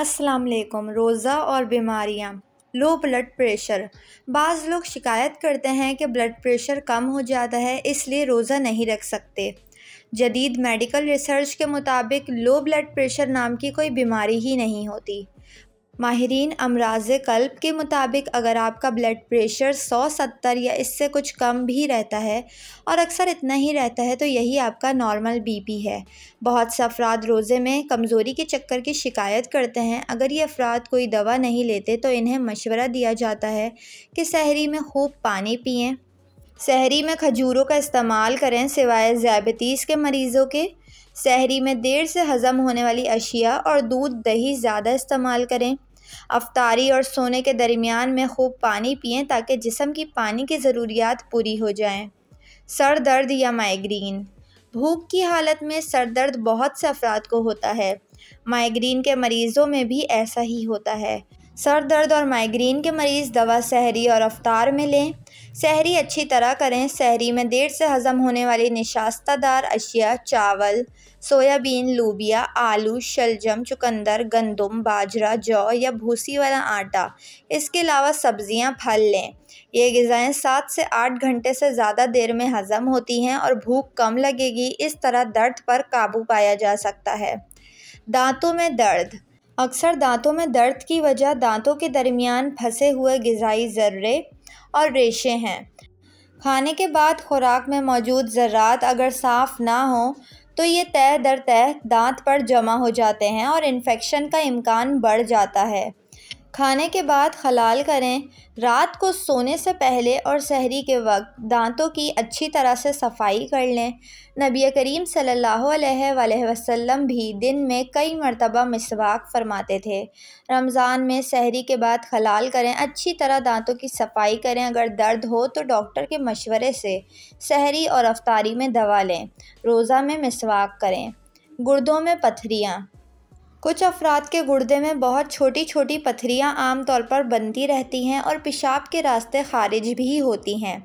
अस्सलाम वालेकुम रोज़ा और बीमारियाँ लो ब्लड प्रेशर बाज़ लोग शिकायत करते हैं कि ब्लड प्रेशर कम हो जाता है इसलिए रोज़ा नहीं रख सकते जदीद मेडिकल रिसर्च के मुताबिक लो ब्लड प्रेशर नाम की कोई बीमारी ही नहीं होती माहरीन अमराज कल्ब के मुताबिक अगर आपका ब्लड प्रेशर 170 या इससे कुछ कम भी रहता है और अक्सर इतना ही रहता है तो यही आपका नॉर्मल बीपी है बहुत से अफराद रोज़े में कमज़ोरी के चक्कर की शिकायत करते हैं अगर ये अफराद कोई दवा नहीं लेते तो इन्हें मशवरा दिया जाता है कि सहरी में खूब पानी पिएँ सहरी में खजूरों का इस्तेमाल करें सिवाय ज़ैबतीस के मरीज़ों के सहरी में देर से हज़म होने वाली अशिया और दूध दही ज़्यादा इस्तेमाल करें अफतारी और सोने के दरमियान में खूब पानी पिएं ताकि जिसम की पानी की ज़रूरियात पूरी हो जाएं। सर दर्द या माइग्रीन भूख की हालत में सर दर्द बहुत से अफराद को होता है माइग्रीन के मरीज़ों में भी ऐसा ही होता है सर दर्द और माइग्रीन के मरीज़ दवा सहरी और अफतार में लें सहरी अच्छी तरह करें सहरी में देर से हज़म होने वाली निशास्तादार अशिया चावल सोयाबीन लूबिया आलू शलजम चुकंदर गंदम बाजरा जौ या भूसी वाला आटा इसके अलावा सब्जियां फल लें ये गज़ाएँ सात से आठ घंटे से ज़्यादा देर में हज़म होती हैं और भूख कम लगेगी इस तरह दर्द पर काबू पाया जा सकता है दांतों में दर्द अक्सर दांतों में दर्द की वजह दांतों के दरमियान फंसे हुए गज़ाई ज़र्रे और रेशे हैं खाने के बाद खुराक में मौजूद ज़रात अगर साफ़ ना हो तो ये तह दर तह दांत पर जमा हो जाते हैं और इन्फेक्शन का इम्कान बढ़ जाता है खाने के बाद हलाल करें रात को सोने से पहले और सहरी के वक्त दांतों की अच्छी तरह से सफाई कर लें नबी करीम सल्लल्लाहु अलैहि वसल्लम भी दिन में कई मरतबा मिसवाक फरमाते थे रमज़ान में सहरी के बाद हलाल करें अच्छी तरह दांतों की सफाई करें अगर दर्द हो तो डॉक्टर के मशवरे से सहरी और अफ्तारी में दवा लें रोज़ा में मिसवाक करें गुर्दों में पथरियाँ कुछ अफराद के गुर्दे में बहुत छोटी छोटी पथरियाँ आम तौर पर बनती रहती हैं और पेशाब के रास्ते खारिज भी होती हैं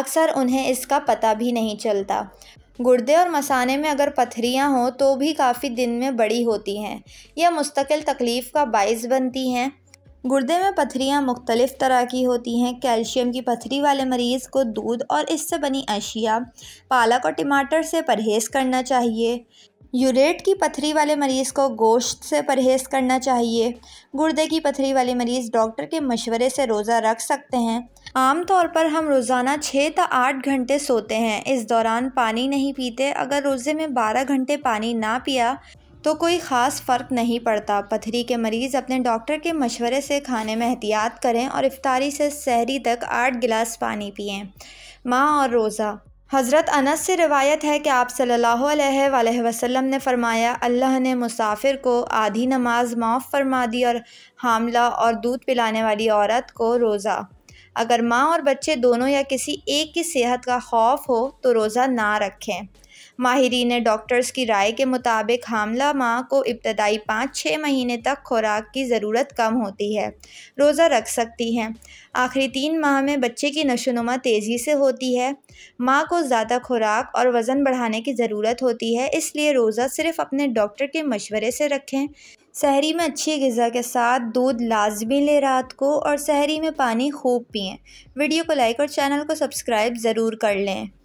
अक्सर उन्हें इसका पता भी नहीं चलता गुर्दे और मसाने में अगर पथरियाँ हों तो भी काफ़ी दिन में बड़ी होती हैं यह मुस्तकिल तकलीफ़ का बायस बनती हैं गुर्दे में पथरियाँ मुख्तलिफ़ तरह की होती हैं कैल्शियम की पथरी वाले मरीज़ को दूध और इससे बनी अशिया पालक और टमाटर से परहेज़ करना चाहिए यूरेट की पथरी वाले मरीज़ को गोश्त से परहेज़ करना चाहिए गुर्दे की पथरी वाले मरीज़ डॉक्टर के मशवरे से रोज़ा रख सकते हैं आम तौर पर हम रोज़ाना छः या आठ घंटे सोते हैं इस दौरान पानी नहीं पीते अगर रोज़े में बारह घंटे पानी ना पिया तो कोई ख़ास फ़र्क नहीं पड़ता पथरी के मरीज़ अपने डॉक्टर के मशवरे से खाने में एहतियात करें और इफ्तारी से सहरी तक आठ गिलास पानी पिएँ माँ और रोज़ा हज़रत अनस से रिवायत है कि आप सल्लल्लाहु अलैहि वसल्लम ने फ़रमाया अल्लाह ने मुसाफिर को आधी नमाज माफ़ फरमा दी और हामला और दूध पिलाने वाली औरत को रोज़ा अगर माँ और बच्चे दोनों या किसी एक की सेहत का खौफ हो तो रोज़ा ना रखें माहरीन डॉक्टर्स की राय के मुताबिक हामला माँ को इब्तदाई पाँच छः महीने तक खुराक की ज़रूरत कम होती है रोज़ा रख सकती हैं आखिरी तीन माह में बच्चे की नशोनुमा तेज़ी से होती है माँ को ज़्यादा खुराक और वज़न बढ़ाने की ज़रूरत होती है इसलिए रोज़ा सिर्फ़ अपने डॉक्टर के मशवरे से रखें सहरी में अच्छी गज़ा के साथ दूध लाजमी लें रात को और सहरी में पानी खूब पिएँ वीडियो को लाइक और चैनल को सब्सक्राइब ज़रूर कर लें